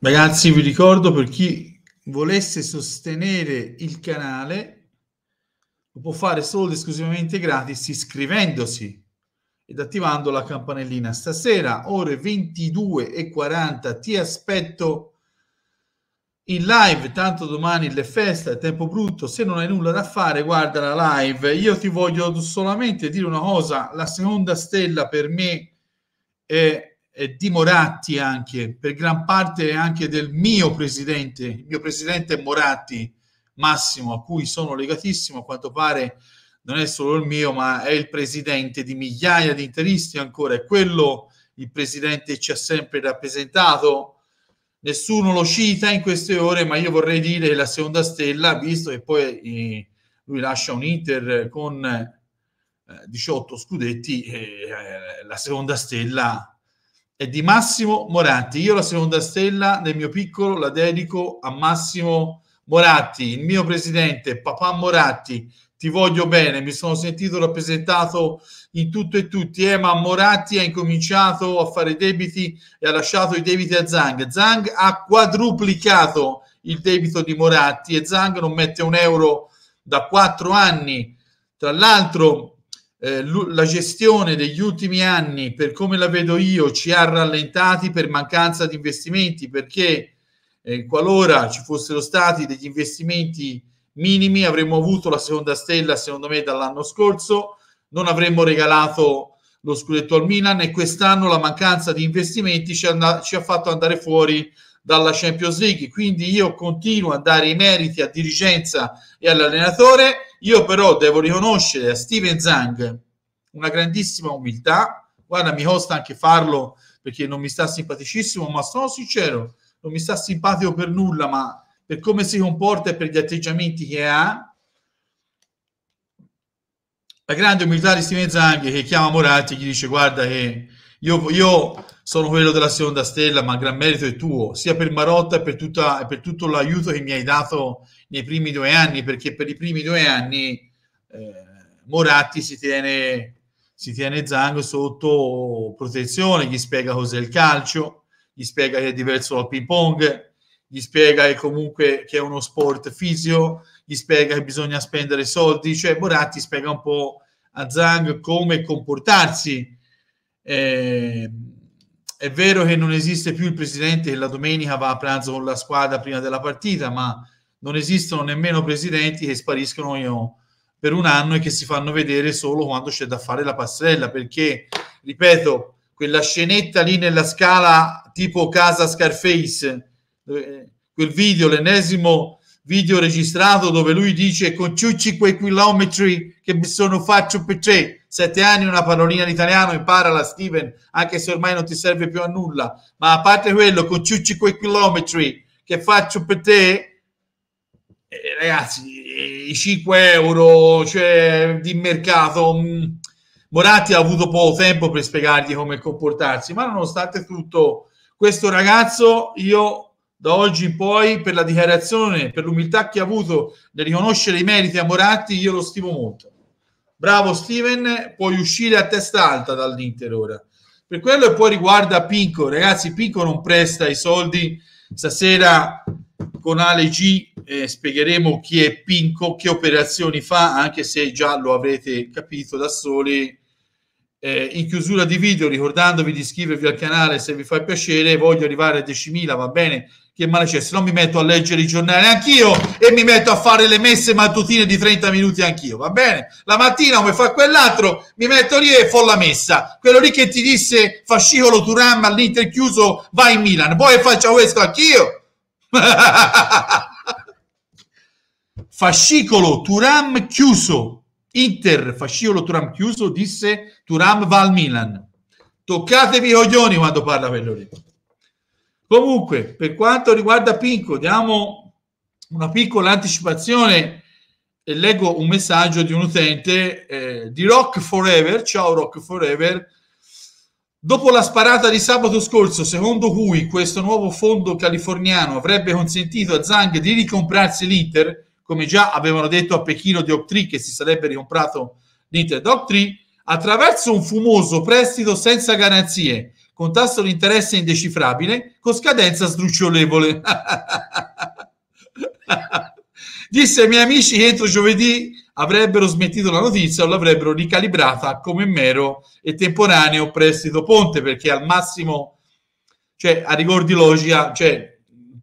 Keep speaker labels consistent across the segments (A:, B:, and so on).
A: Ragazzi, vi ricordo per chi volesse sostenere il canale, lo può fare solo ed esclusivamente gratis iscrivendosi ed attivando la campanellina. Stasera, ore 22 e 40, ti aspetto in live, tanto domani le feste tempo brutto, se non hai nulla da fare guarda la live. Io ti voglio solamente dire una cosa, la seconda stella per me è eh, di Moratti anche, per gran parte anche del mio presidente, il mio presidente Moratti Massimo, a cui sono legatissimo, a quanto pare non è solo il mio, ma è il presidente di migliaia di interisti ancora, è quello il presidente ci ha sempre rappresentato. Nessuno lo cita in queste ore, ma io vorrei dire la seconda stella, visto che poi eh, lui lascia un Inter con eh, 18 scudetti, eh, la seconda stella è di Massimo Moratti. Io la seconda stella nel mio piccolo la dedico a Massimo Moratti, il mio presidente, papà Moratti. Ti voglio bene, mi sono sentito rappresentato in tutto e tutti. Eh, ma Moratti ha incominciato a fare debiti e ha lasciato i debiti a Zang. Zang ha quadruplicato il debito di Moratti e Zang non mette un euro da quattro anni. Tra l'altro, eh, la gestione degli ultimi anni, per come la vedo io, ci ha rallentati per mancanza di investimenti, perché eh, qualora ci fossero stati degli investimenti minimi avremmo avuto la seconda stella, secondo me, dall'anno scorso, non avremmo regalato lo scudetto al Milan e quest'anno la mancanza di investimenti ci, and- ci ha fatto andare fuori dalla Champions League. Quindi io continuo a dare i meriti a dirigenza e all'allenatore io però devo riconoscere a Steven Zang una grandissima umiltà. Guarda, mi costa anche farlo perché non mi sta simpaticissimo, ma sono sincero, non mi sta simpatico per nulla, ma per come si comporta e per gli atteggiamenti che ha. La grande umiltà di Steven Zang che chiama Moratti e gli dice guarda che io, io, sono quello della seconda stella, ma il gran merito è tuo, sia per Marotta per tutta, per tutto l'aiuto che mi hai dato nei primi due anni, perché per i primi due anni eh, Moratti si tiene, si tiene Zang sotto protezione, gli spiega cos'è il calcio, gli spiega che è diverso dal ping pong, gli spiega che comunque che è uno sport fisio, gli spiega che bisogna spendere soldi, cioè Moratti spiega un po' a Zang come comportarsi eh, è vero che non esiste più il presidente che la domenica va a pranzo con la squadra prima della partita, ma non esistono nemmeno presidenti che spariscono io, per un anno e che si fanno vedere solo quando c'è da fare la passerella, perché, ripeto, quella scenetta lì nella scala tipo casa Scarface, eh, quel video, l'ennesimo video registrato dove lui dice con ciucci quei chilometri che mi sono fatto per te sette anni una parolina in italiano imparala Steven anche se ormai non ti serve più a nulla ma a parte quello con ciucci quei chilometri che faccio per te eh, ragazzi i 5 euro cioè, di mercato mh, mm, Moratti ha avuto poco tempo per spiegargli come comportarsi ma nonostante tutto questo ragazzo io da oggi in poi per la dichiarazione, per l'umiltà che ha avuto nel riconoscere i meriti a Moratti, io lo stimo molto. Bravo Steven, puoi uscire a testa alta dall'Inter ora. Per quello che poi riguarda Pinco, ragazzi, Pinco non presta i soldi. Stasera con Ale G eh, spiegheremo chi è Pinco, che operazioni fa, anche se già lo avrete capito da soli. Eh, in chiusura di video, ricordandovi di iscrivervi al canale se vi fa piacere, voglio arrivare a 10.000, va bene, che male c'è, se no mi metto a leggere i giornali anch'io e mi metto a fare le messe mattutine di 30 minuti anch'io, va bene? La mattina come fa quell'altro, mi metto lì e fo la messa. Quello lì che ti disse fascicolo Turam all'Inter chiuso, vai in Milan, poi faccio questo anch'io. fascicolo Turam chiuso, Inter fascicolo Turam chiuso, disse Turam va al Milan. Toccatevi i coglioni quando parla quello lì. Comunque, per quanto riguarda Pinco, diamo una piccola anticipazione e leggo un messaggio di un utente eh, di Rock Forever. Ciao Rock Forever. Dopo la sparata di sabato scorso, secondo cui questo nuovo fondo californiano avrebbe consentito a Zhang di ricomprarsi l'Inter, come già avevano detto a Pechino di Octree che si sarebbe ricomprato l'Inter da Octree, attraverso un fumoso prestito senza garanzie con tasso di interesse indecifrabile, con scadenza sdrucciolevole. Disse ai miei amici che entro giovedì avrebbero smettito la notizia o l'avrebbero ricalibrata come mero e temporaneo prestito ponte, perché al massimo, cioè a rigor di logica, cioè,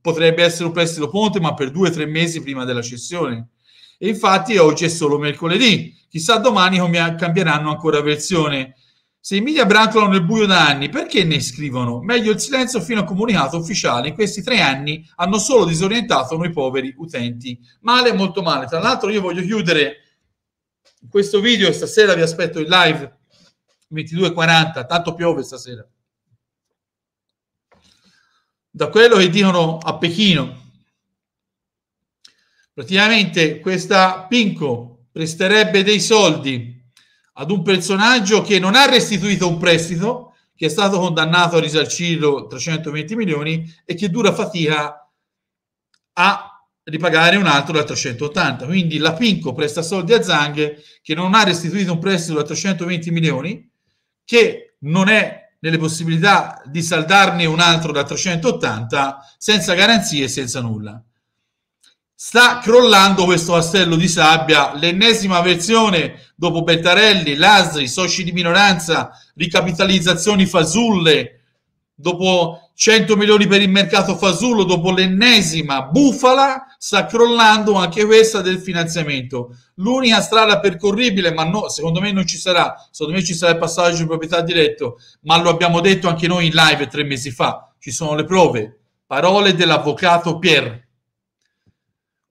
A: potrebbe essere un prestito ponte, ma per due o tre mesi prima della cessione. E infatti oggi è solo mercoledì, chissà domani come cambieranno ancora versione se i media brancolano nel buio da anni, perché ne scrivono? Meglio il silenzio fino a comunicato ufficiale. In questi tre anni hanno solo disorientato noi poveri utenti. Male, molto male. Tra l'altro io voglio chiudere questo video, stasera vi aspetto in live 22.40, tanto piove stasera. Da quello che dicono a Pechino, praticamente questa Pinco presterebbe dei soldi ad un personaggio che non ha restituito un prestito, che è stato condannato a risarcirlo 320 milioni e che dura fatica a ripagare un altro da 380. Quindi la Pinco presta soldi a Zang che non ha restituito un prestito da 320 milioni, che non è nelle possibilità di saldarne un altro da 380 senza garanzie e senza nulla. Sta crollando questo castello di sabbia, l'ennesima versione dopo Bettarelli, Lasri, soci di minoranza, ricapitalizzazioni fasulle, dopo 100 milioni per il mercato fasullo, dopo l'ennesima bufala, sta crollando anche questa del finanziamento. L'unica strada percorribile, ma no, secondo me non ci sarà, secondo me ci sarà il passaggio di proprietà diretto, ma lo abbiamo detto anche noi in live tre mesi fa, ci sono le prove, parole dell'avvocato Pierre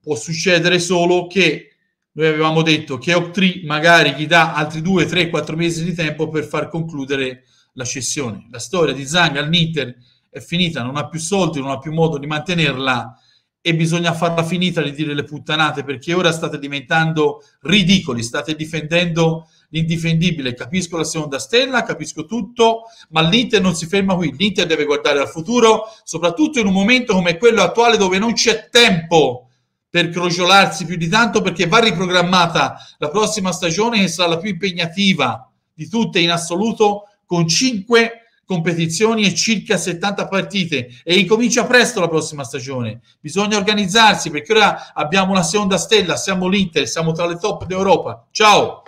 A: può succedere solo che noi avevamo detto che op magari gli dà altri 2, 3, 4 mesi di tempo per far concludere la cessione. La storia di Zang al Niter è finita, non ha più soldi, non ha più modo di mantenerla e bisogna farla finita di dire le puttanate perché ora state diventando ridicoli, state difendendo l'indifendibile. Capisco la seconda stella, capisco tutto, ma l'Inter non si ferma qui. L'Inter deve guardare al futuro, soprattutto in un momento come quello attuale dove non c'è tempo per crogiolarsi più di tanto perché va riprogrammata la prossima stagione che sarà la più impegnativa di tutte in assoluto con 5 competizioni e circa 70 partite e incomincia presto la prossima stagione. Bisogna organizzarsi perché ora abbiamo la seconda stella, siamo l'Inter, siamo tra le top d'Europa. Ciao!